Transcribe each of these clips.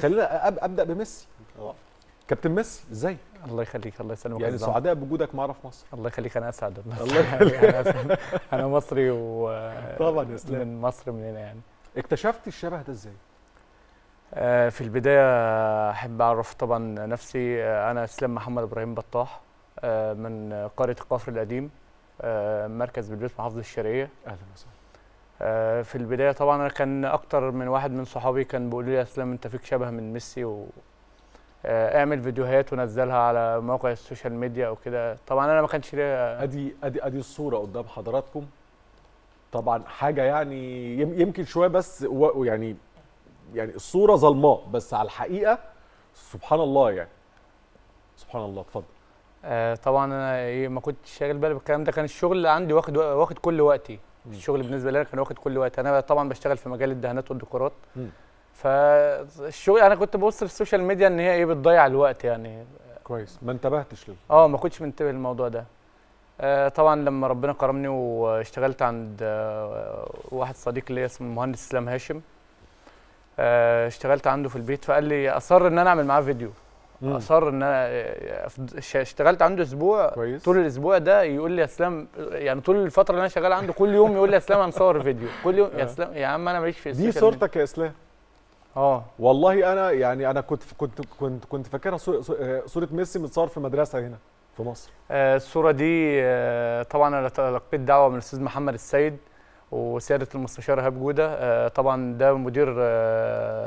خلينا ابدا بميسي آه. كابتن ميسي ازاي الله يخليك الله يسلمك يعني سعداء بوجودك معرف مصر الله يخليك انا اسعد الله يعني يخليك انا اسعد انا مصري و طبعا يا سلام من مصر من هنا يعني اكتشفت الشبه ده ازاي؟ آه، في البدايه احب اعرف طبعا نفسي آه، انا اسلام محمد ابراهيم بطاح من قريه القفر القديم مركز بالبيت محافظه الشرقيه اهلا وسهلا آه، في البدايه طبعا انا كان اكتر من واحد من صحابي كان بيقول لي اسلام انت فيك شبه من ميسي و آه، اعمل فيديوهات ونزلها على موقع السوشيال ميديا وكده طبعا انا ما كانش ليا ادي ادي ادي الصوره قدام حضراتكم طبعا حاجه يعني يمكن شويه بس يعني يعني الصوره ظلماء بس على الحقيقه سبحان الله يعني سبحان الله اتفضل آه طبعا انا إيه، ما كنتش شاغل بالي بالكلام ده كان الشغل عندي واخد واخد كل وقتي الشغل بالنسبه لي كان واخد كل وقت انا طبعا بشتغل في مجال الدهانات والديكورات فالشغل انا كنت ببص في السوشيال ميديا ان هي ايه بتضيع الوقت يعني كويس ما انتبهتش له اه ما كنتش منتبه للموضوع ده آه طبعا لما ربنا كرمني واشتغلت عند آه واحد صديق ليا اسمه المهندس اسلام هاشم آه اشتغلت عنده في البيت فقال لي اصر ان انا اعمل معاه فيديو اصر ان انا اشتغلت عنده اسبوع كويس. طول الاسبوع ده يقول لي يا اسلام يعني طول الفتره اللي انا شغال عنده كل يوم يقول لي يا اسلام هنصور فيديو كل يوم يا آه. اسلام يا عم انا ماليش في دي صورتك يا اسلام اه والله انا يعني انا كنت كنت كنت كنت فاكرها آه، صوره ميسي متصور في مدرسه هنا في مصر آه الصوره دي آه طبعا انا تلقيت دعوه من الاستاذ محمد السيد وسياده المستشار ايهاب جوده آه طبعا ده مدير آه،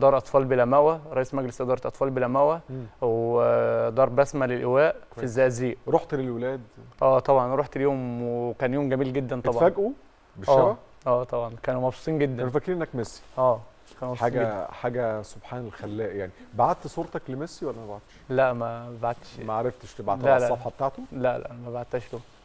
دار اطفال بلا موى رئيس مجلس اداره اطفال بلا موى ودار بسمه للايواء في الزقازيق رحت للولاد اه طبعا رحت ليهم وكان يوم جميل جدا طبعا اتفاجئوا آه، بالشبع اه طبعا كانوا مبسوطين جدا كانوا فاكرين انك ميسي اه كانوا حاجه جداً. حاجه سبحان الخلاق يعني بعت صورتك لميسي ولا ما بعتش لا ما بعتش ما عرفتش تبعتها على الصفحه بتاعته لا لا ما بعتهاش له